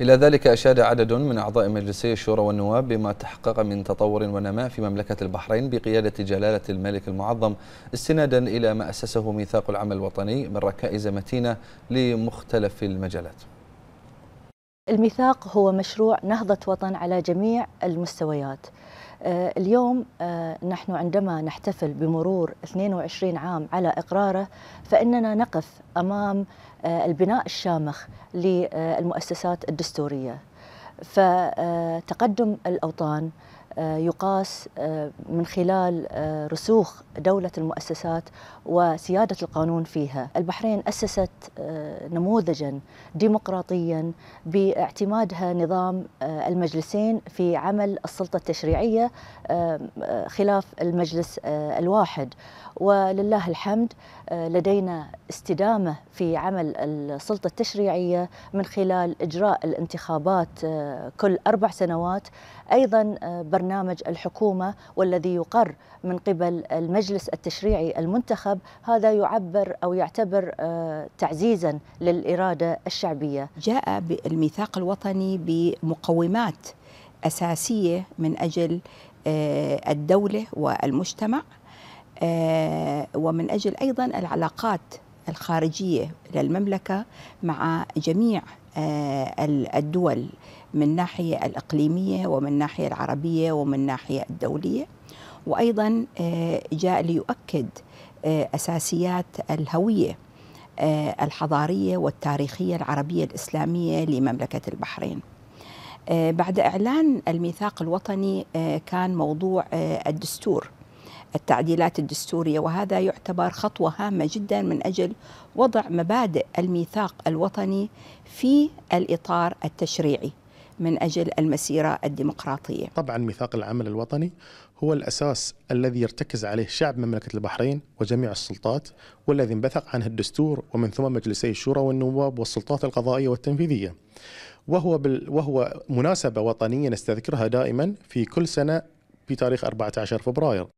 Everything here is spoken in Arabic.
إلى ذلك أشاد عدد من أعضاء مجلسي الشورى والنواب بما تحقق من تطور ونماء في مملكة البحرين بقيادة جلالة الملك المعظم استنادا إلى ما أسسه ميثاق العمل الوطني من ركائز متينة لمختلف المجالات الميثاق هو مشروع نهضة وطن على جميع المستويات آه، اليوم آه، نحن عندما نحتفل بمرور 22 عام على إقراره فإننا نقف أمام آه، البناء الشامخ للمؤسسات الدستورية فتقدم الأوطان آه، يقاس آه، من خلال آه، رسوخ دولة المؤسسات وسيادة القانون فيها البحرين أسست نموذجا ديمقراطيا باعتمادها نظام المجلسين في عمل السلطة التشريعية خلاف المجلس الواحد ولله الحمد لدينا استدامة في عمل السلطة التشريعية من خلال إجراء الانتخابات كل أربع سنوات أيضا برنامج برنامج الحكومة والذي يقر من قبل المجلس التشريعي المنتخب هذا يعبر أو يعتبر آه، تعزيزا للإرادة الشعبية جاء الميثاق الوطني بمقومات أساسية من أجل آه، الدولة والمجتمع آه، ومن أجل أيضا العلاقات الخارجية للمملكة مع جميع آه، الدول من ناحية الإقليمية ومن ناحية العربية ومن ناحية الدولية وأيضا آه، جاء ليؤكد آه، أساسيات الهوية الحضارية والتاريخية العربية الإسلامية لمملكة البحرين بعد إعلان الميثاق الوطني كان موضوع الدستور التعديلات الدستوريه وهذا يعتبر خطوه هامه جدا من اجل وضع مبادئ الميثاق الوطني في الاطار التشريعي من اجل المسيره الديمقراطيه. طبعا ميثاق العمل الوطني هو الاساس الذي يرتكز عليه شعب مملكه البحرين وجميع السلطات والذي انبثق عنه الدستور ومن ثم مجلسي الشورى والنواب والسلطات القضائيه والتنفيذيه. وهو بال وهو مناسبه وطنيه نستذكرها دائما في كل سنه في تاريخ 14 فبراير.